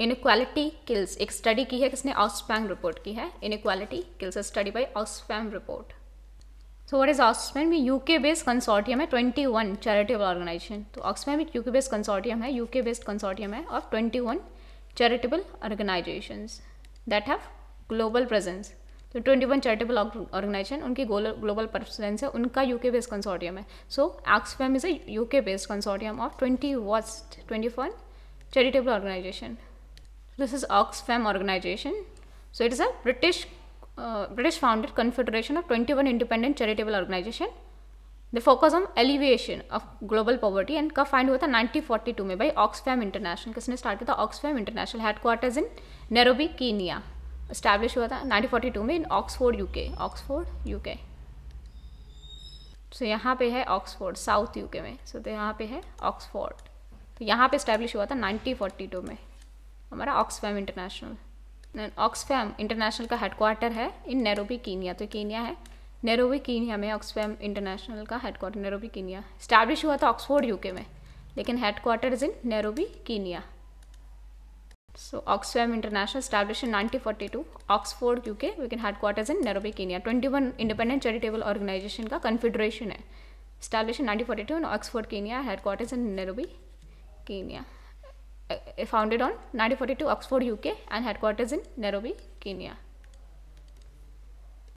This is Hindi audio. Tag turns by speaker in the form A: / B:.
A: इनक्वालिटी किल्स एक स्टडी की है किसने ऑक्सफैम रिपोर्ट की है inequality kills study by Oxfam report so what is Oxfam भी यूके बेस्ड कंसोर्टियम है 21 चैरिटेबल ऑर्गेनाइजेशन तो ऑक्सफैम एक यूके बेस्ड कंसोर्टियम है यूके बेस्ड कंसोर्टियम है of 21 charitable organisation that have global presence तो ट्वेंटी वन चैरिटेबल ऑर्गेनाइजेशन उनकी ग्लोबल प्रेजेंस है उनका यूके बेस्ड कंसोर्टियम है so Oxfam is a UK based consortium of twenty worst twenty one charitable organisation This is Oxfam organization. So it is a British uh, British founded confederation of 21 independent charitable organization. They focus on alleviation of global poverty and confined with a 1942 में by Oxfam International. kisne start kiya था Oxfam International headquarters in Nairobi, Kenya. Established hua tha 1942 में in Oxford, UK. Oxford, UK. so, yahan pe hai oxford south uk में so, तो yahan pe hai oxford तो यहाँ पे इस्टेब्लिश हुआ था 1942 में हमारा ऑक्सफैम इंटरनेशनल ऑक्सफैम इंटरनेशनल का हेडक्वार्टर है इन नैरोबी कीनिया तो कीनिया है नैरोबी कीनिया में ऑक्सफैम इंटरनेशनल का headquarter Nairobi Kenya establish हुआ था ऑक्सफोर्ड यूके में लेकिन headquarter is in Nairobi Kenya so Oxfam International establish in 1942 forty two Oxford U K लेकिन headquarter in Nairobi Kenya twenty one independent charitable organisation का कन्फेडरेशन है establish in nineteen forty two in Oxford Kenya headquarter in Nairobi Kenya Uh, uh, founded on 1942 Oxford UK and headquarters in Nairobi, Kenya.